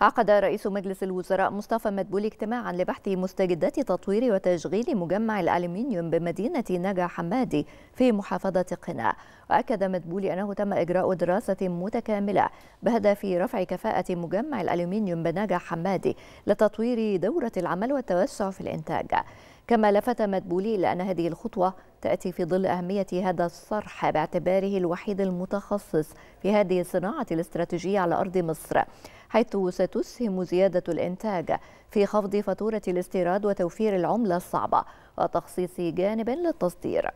عقد رئيس مجلس الوزراء مصطفى مدبولي اجتماعا لبحث مستجدات تطوير وتشغيل مجمع الألمنيوم بمدينة نجا حمادي في محافظة قنا وأكد مدبولي أنه تم إجراء دراسة متكاملة بهدف رفع كفاءة مجمع الألمنيوم بنجا حمادي لتطوير دورة العمل والتوسع في الإنتاج كما لفت مدبولي إلى أن هذه الخطوة تأتي في ظل أهمية هذا الصرح باعتباره الوحيد المتخصص في هذه الصناعة الاستراتيجية على أرض مصر حيث ستسهم زيادة الإنتاج في خفض فاتورة الاستيراد وتوفير العملة الصعبة وتخصيص جانب للتصدير